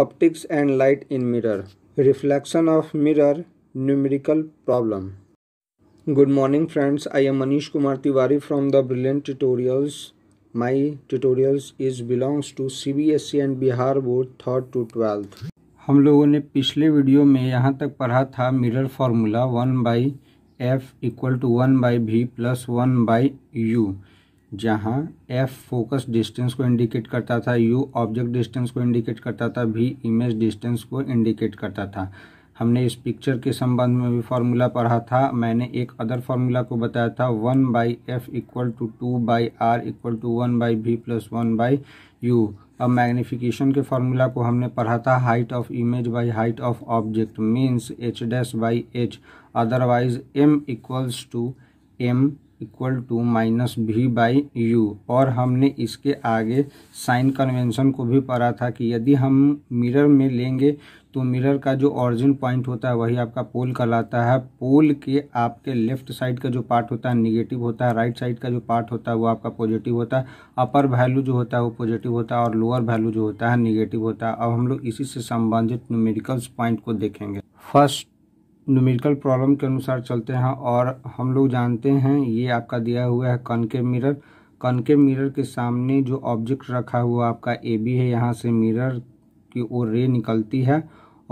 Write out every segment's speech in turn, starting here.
optics and light in mirror reflection of mirror numerical problem good morning friends I am Manish Kumar Tiwari from the brilliant tutorials my tutorials is belongs to CBSE and Bihar board third to twelfth हम लोगों ने पिछले video में यहाँ तक पढ़ा था mirror formula one by F equal to one by V plus one by U जहाँ एफ फोकस डिस्टेंस को इंडिकेट करता था यू ऑब्जेक्ट डिस्टेंस को इंडिकेट करता था भी इमेज डिस्टेंस को इंडिकेट करता था हमने इस पिक्चर के संबंध में भी फार्मूला पढ़ा था मैंने एक अदर फार्मूला को बताया था one by F equal to two by R equal to one by V plus one by U अब मैग्निफिकेशन के फार्मूला को हमने पढ़ा था height of image by height of object means H dash by H otherwise M equals to M equal to minus V by U और हमने इसके आगे साइन कन्वेंशन को भी पढ़ा था कि यदि हम मिरर में लेंगे तो मिरर का जो ऑरिजिन पॉइंट होता है वही आपका पोल कहलाता है पोल के आपके लेफ्ट साइड का जो पार्ट होता है निगेटिव होता है राइट साइड का जो पार्ट होता है वो आपका पॉजिटिव होता है अपर वैल्यू जो होता है वो पॉजिटिव होता है और लोअर वैल्यू जो होता है निगेटिव होता है अब हम लोग इसी से संबंधित न्यूमेरिकल्स पॉइंट को देखेंगे फर्स्ट न्यूमेरिकल प्रॉब्लम के अनुसार चलते हैं और हम लोग जानते हैं ये आपका दिया हुआ है कन के मिरर के मिरर के सामने जो ऑब्जेक्ट रखा हुआ आपका ए बी है यहाँ से मिरर की ओर रे निकलती है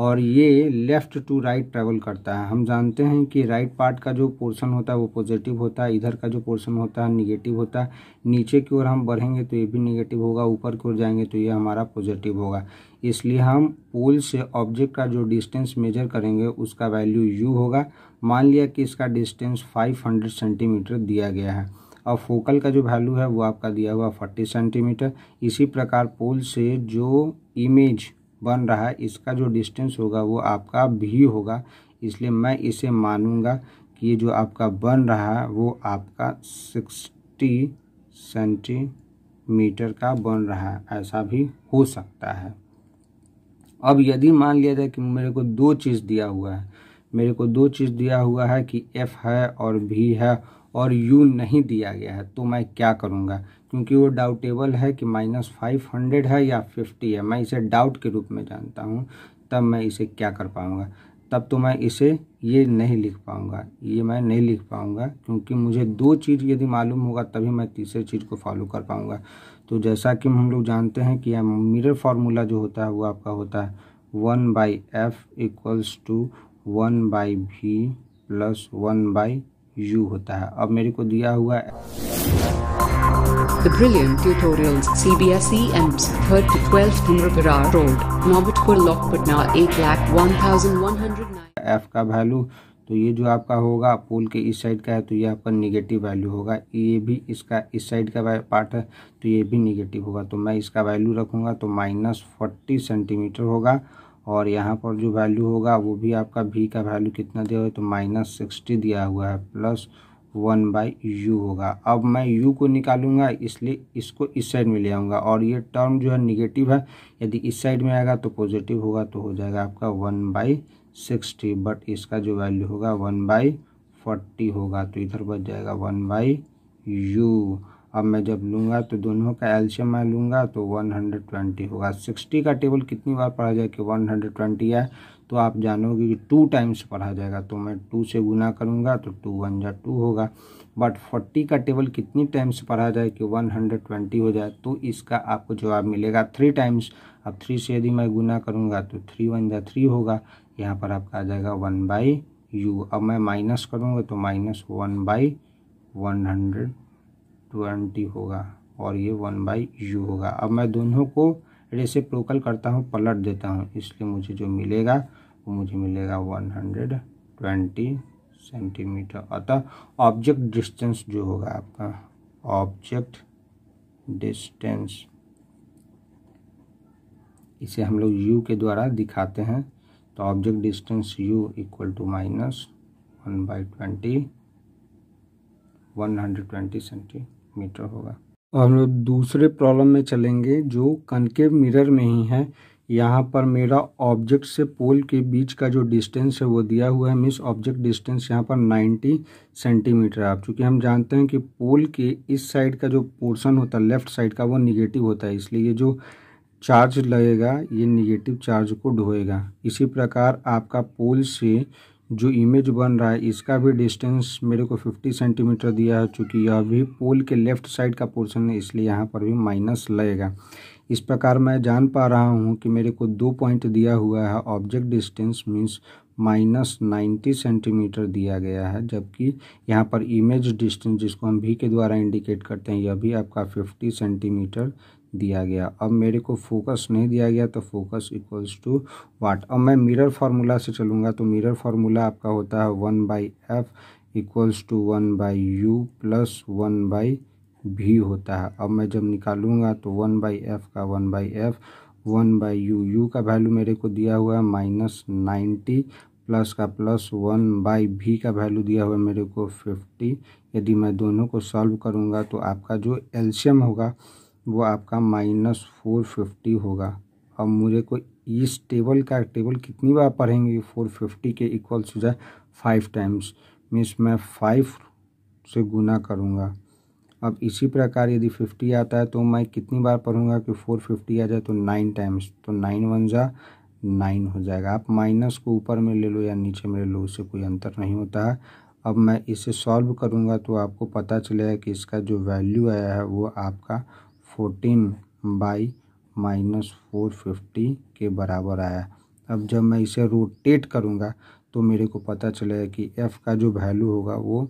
और ये लेफ़्ट टू राइट ट्रैवल करता है हम जानते हैं कि राइट पार्ट का जो पोर्शन होता है वो पॉजिटिव होता है इधर का जो पोर्शन होता है निगेटिव होता है नीचे की ओर हम बढ़ेंगे तो ये भी निगेटिव होगा ऊपर की ओर जाएंगे तो ये हमारा पॉजिटिव होगा इसलिए हम पोल से ऑब्जेक्ट का जो डिस्टेंस मेजर करेंगे उसका वैल्यू यू होगा मान लिया कि इसका डिस्टेंस फाइव हंड्रेड सेंटीमीटर दिया गया है और फोकल का जो वैल्यू है वो आपका दिया हुआ फोर्टी सेंटीमीटर इसी प्रकार पोल से जो इमेज बन रहा है इसका जो डिस्टेंस होगा वो आपका भी होगा इसलिए मैं इसे मानूंगा कि ये जो आपका बन रहा है वो आपका सिक्सटी सेंटीमीटर का बन रहा है ऐसा भी हो सकता है अब यदि मान लिया जाए कि मेरे को दो चीज़ दिया हुआ है मेरे को दो चीज़ दिया हुआ है कि एफ़ है और भी है और यू नहीं दिया गया है तो मैं क्या करूँगा क्योंकि वो डाउटेबल है कि माइनस फाइव हंड्रेड है या फिफ्टी है मैं इसे डाउट के रूप में जानता हूँ तब मैं इसे क्या कर पाऊँगा तब तो मैं इसे ये नहीं लिख पाऊँगा ये मैं नहीं लिख पाऊँगा क्योंकि मुझे दो चीज़ यदि मालूम होगा तभी मैं तीसरे चीज़ को फॉलो कर पाऊँगा तो जैसा कि हम लोग जानते हैं कि मिरर फार्मूला जो होता है वो आपका होता है one by F equals to one by V plus one by U होता है अब मेरे को दिया हुआ है The Brilliant Tutorials CBSE and 3rd to 12th Umrapara Road, Nobatpur Lokpatna 8,1109 F का वैल्यू तो ये जो आपका होगा पोल के इस साइड का है तो ये आपका निगेटिव वैल्यू होगा ये भी इसका इस साइड का पार्ट है तो ये भी निगेटिव होगा तो मैं इसका वैल्यू रखूँगा तो माइनस फोर्टी सेंटीमीटर होगा और यहाँ पर जो वैल्यू होगा वो भी आपका भी का वैल्यू कितना दिया हुआ है तो माइनस सिक्सटी दिया हुआ है प्लस वन बाई यू होगा अब मैं यू को निकालूंगा इसलिए इसको इस साइड में ले आऊँगा और ये टर्म जो है निगेटिव है यदि इस साइड में आएगा तो पॉजिटिव होगा तो हो जाएगा आपका वन बाई सिक्सटी बट इसका जो वैल्यू होगा वन बाई फोर्टी होगा तो इधर बच जाएगा वन बाई यू अब मैं जब लूँगा तो दोनों का एल्शियम मैं लूँगा तो वन हंड्रेड ट्वेंटी होगा सिक्सटी का टेबल कितनी बार पढ़ा जाए कि वन हंड्रेड ट्वेंटी है तो आप जानोगे कि टू टाइम्स पढ़ा जाएगा तो मैं टू से गुना करूँगा तो टू वन जा टू होगा बट फोर्टी का टेबल कितनी टाइम्स पढ़ा जाए कि वन हंड्रेड ट्वेंटी हो जाए तो इसका आपको जवाब मिलेगा थ्री टाइम्स अब थ्री से यदि मैं गुना करूँगा तो थ्री वन जा थ्री होगा यहाँ पर आपका आ जाएगा वन बाई यू अब मैं माइनस करूँगा तो minus one by one hundred twenty होगा और ये वन बाई यू होगा अब मैं दोनों को रेसिप्रोकल करता हूँ पलट देता हूँ इसलिए मुझे जो मिलेगा वो मुझे मिलेगा वन हंड्रेड ट्वेंटी सेंटीमीटर अतः ऑब्जेक्ट डिस्टेंस जो होगा आपका ऑब्जेक्ट डिस्टेंस इसे हम लोग यू के द्वारा दिखाते हैं तो object distance U equal to minus one by twenty one hundred twenty centimetre होगा और हम लोग दूसरे प्रॉब्लम में चलेंगे जो कनकेव मिरर में ही है यहाँ पर मेरा ऑब्जेक्ट से पोल के बीच का जो डिस्टेंस है वो दिया हुआ है मिस ऑब्जेक्ट डिस्टेंस यहाँ पर 90 सेंटीमीटर है आप चूँकि हम जानते हैं कि पोल के इस साइड का जो पोर्शन होता है लेफ्ट साइड का वो निगेटिव होता है इसलिए ये जो चार्ज लगेगा ये निगेटिव चार्ज को ढोएगा इसी प्रकार आपका पोल से जो इमेज बन रहा है इसका भी डिस्टेंस मेरे को 50 सेंटीमीटर दिया है चूँकि यह भी पोल के लेफ्ट साइड का पोर्शन है इसलिए यहाँ पर भी माइनस लगेगा इस प्रकार मैं जान पा रहा हूँ कि मेरे को दो पॉइंट दिया हुआ है object distance means minus ninety centimetre दिया गया है जबकि यहाँ पर इमेज डिस्टेंस जिसको हम भी के द्वारा इंडिकेट करते हैं यह भी आपका फिफ्टी सेंटीमीटर दिया गया अब मेरे को फोकस नहीं दिया गया तो फोकस इक्वल्स टू वाट अब मैं मिरर फार्मूला से चलूँगा तो मिरर फार्मूला आपका होता है one by F equals to one by U plus one by V होता है अब मैं जब निकालूंगा तो वन बाई एफ़ का one by F one by U U का वैल्यू मेरे को दिया हुआ है माइनस नाइन्टी प्लस का प्लस वन बाई भी का वैल्यू दिया हुआ है मेरे को फिफ्टी यदि मैं दोनों को सॉल्व करूँगा तो आपका जो एल्शियम होगा वो आपका माइनस फोर फिफ्टी होगा अब मुझे को इस टेबल का टेबल कितनी बार पढ़ेंगे फोर फिफ्टी के इक्वल्स हो जाए फाइव टाइम्स मीन्स मैं फाइव से गुना करूँगा अब इसी प्रकार यदि फिफ्टी आता है तो मैं कितनी बार पढ़ूंगा कि फोर फिफ्टी आ जाए तो नाइन टाइम्स तो नाइन वन जा नाइन हो जाएगा आप माइनस को ऊपर में ले लो या नीचे में ले लो उससे कोई अंतर नहीं होता है अब मैं इसे सॉल्व करूंगा तो आपको पता चलेगा कि इसका जो वैल्यू आया है वो आपका fourteen by minus four fifty के बराबर आया अब जब मैं इसे रोटेट करूँगा तो मेरे को पता चलेगा कि एफ़ का जो वैल्यू होगा वो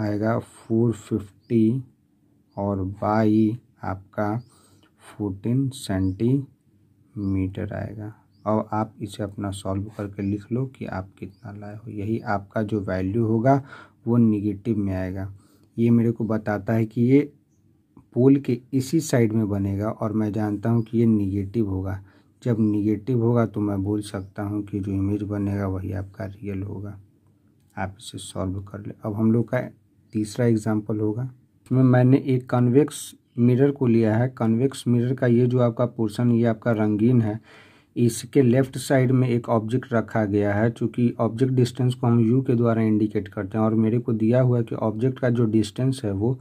आएगा फोर फिफ्टी टी और बाई आपका फोर्टीन सेंटीमीटर आएगा और आप इसे अपना सॉल्व करके लिख लो कि आप कितना लाए हो यही आपका जो वैल्यू होगा वो निगेटिव में आएगा ये मेरे को बताता है कि ये पोल के इसी साइड में बनेगा और मैं जानता हूँ कि ये निगेटिव होगा जब निगेटिव होगा तो मैं बोल सकता हूँ कि जो इमेज बनेगा वही आपका रियल होगा आप इसे सॉल्व कर ले अब हम लोग का तीसरा एग्जाम्पल होगा इसमें तो मैंने एक कन्वेक्स मिरर को लिया है कन्वेक्स मिरर का ये जो आपका पोर्शन ये आपका रंगीन है इसके लेफ्ट साइड में एक ऑब्जेक्ट रखा गया है चूँकि ऑब्जेक्ट डिस्टेंस को हम यू के द्वारा इंडिकेट करते हैं और मेरे को दिया हुआ है कि ऑब्जेक्ट का जो डिस्टेंस है वो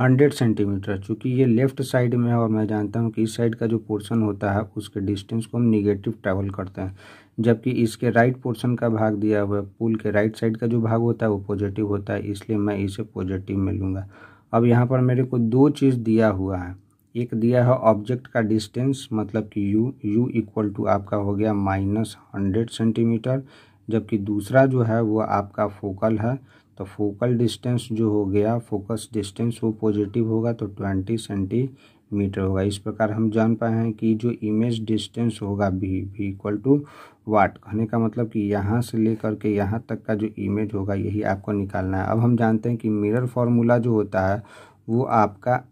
हंड्रेड सेंटीमीटर चूँकि ये लेफ्ट साइड में है और मैं जानता हूँ कि इस साइड का जो पोर्शन होता है उसके डिस्टेंस को हम निगेटिव ट्रैवल करते हैं जबकि इसके राइट पोर्शन का भाग दिया हुआ है पुल के राइट साइड का जो भाग होता है वो पॉजिटिव होता है इसलिए मैं इसे पॉजिटिव में लूँगा अब यहाँ पर मेरे को दो चीज़ दिया हुआ है एक दिया है ऑब्जेक्ट का डिस्टेंस मतलब कि यू यू इक्वल टू आपका हो गया माइनस हंड्रेड सेंटीमीटर जबकि दूसरा जो है वो आपका फोकल है तो फोकल डिस्टेंस जो हो गया फोकस डिस्टेंस वो पॉजिटिव होगा तो ट्वेंटी सेंटी मीटर होगा इस प्रकार हम जान पाए हैं कि जो इमेज डिस्टेंस होगा भी भी इक्वल टू वाट कहने का मतलब कि यहाँ से लेकर के यहाँ तक का जो इमेज होगा यही आपको निकालना है अब हम जानते हैं कि मिरर फार्मूला जो होता है वो आपका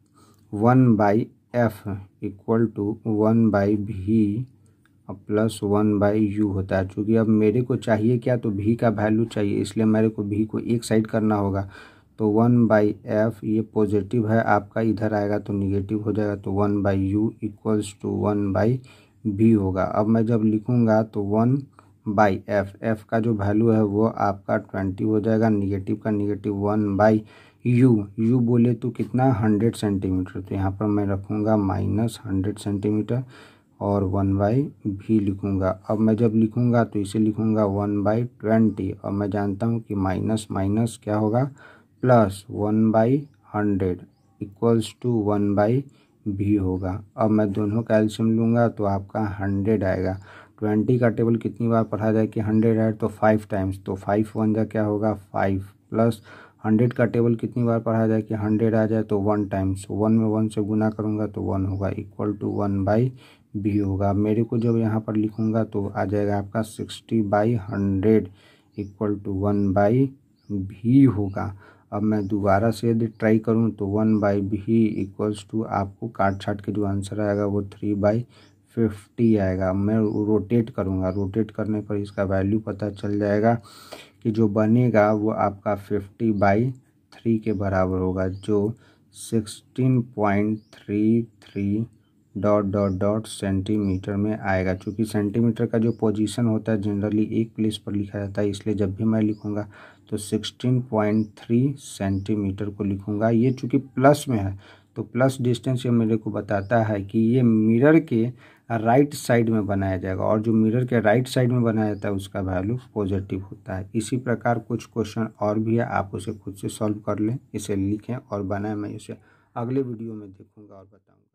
one by F equal to one by V plus one by U होता है चूँकि अब मेरे को चाहिए क्या तो भी का वैल्यू चाहिए इसलिए मेरे को भी को एक साइड करना होगा तो वन बाई एफ ये पॉजिटिव है आपका इधर आएगा तो निगेटिव हो जाएगा तो one by U equals to one by V होगा अब मैं जब लिखूँगा तो वन बाई एफ एफ का जो वैल्यू है वो आपका ट्वेंटी हो जाएगा निगेटिव का negative one by U U बोले तो कितना हंड्रेड सेंटीमीटर तो यहाँ पर मैं रखूँगा माइनस हंड्रेड सेंटीमीटर और वन बाई भी लिखूँगा अब मैं जब लिखूँगा तो इसे लिखूँगा वन बाई ट्वेंटी और मैं जानता हूँ कि माइनस माइनस क्या होगा plus one by hundred equals to one by V होगा अब मैं दोनों का एल्शियम लूँगा तो आपका हंड्रेड आएगा ट्वेंटी का टेबल कितनी बार पढ़ा जाए कि हंड्रेड है तो फाइव टाइम्स तो फाइव वन जा क्या होगा फाइव प्लस हंड्रेड का टेबल कितनी बार पढ़ा जाए कि हंड्रेड आ जाए तो वन टाइम्स वन में वन से गुना करूँगा तो वन होगा equal to one by V होगा मेरे को जब यहाँ पर लिखूँगा तो आ जाएगा आपका sixty by hundred equal to one by V होगा अब मैं दोबारा से यदि ट्राई करूँ तो one by V equals to आपको काट छाट के जो आंसर आएगा वो थ्री बाई फिफ्टी आएगा मैं रोटेट करूँगा रोटेट करने पर इसका वैल्यू पता चल जाएगा कि जो बनेगा वो आपका फिफ्टी बाई थ्री के बराबर होगा जो sixteen point three three dot dot dot centimetre में आएगा क्योंकि सेंटीमीटर का जो पोजीशन होता है जनरली एक प्लेस पर लिखा जाता है इसलिए जब भी मैं लिखूँगा तो सिक्सटीन पॉइंट थ्री सेंटीमीटर को लिखूँगा ये चूँकि प्लस में है तो प्लस डिस्टेंस ये मेरे को बताता है कि ये मिरर के राइट साइड में बनाया जाएगा और जो मिरर के राइट साइड में बनाया जाता है उसका वैल्यू पॉजिटिव होता है इसी प्रकार कुछ क्वेश्चन और भी है आप उसे खुद से सॉल्व कर लें इसे लिखें और बनाएं मैं इसे अगले वीडियो में देखूंगा और बताऊंगा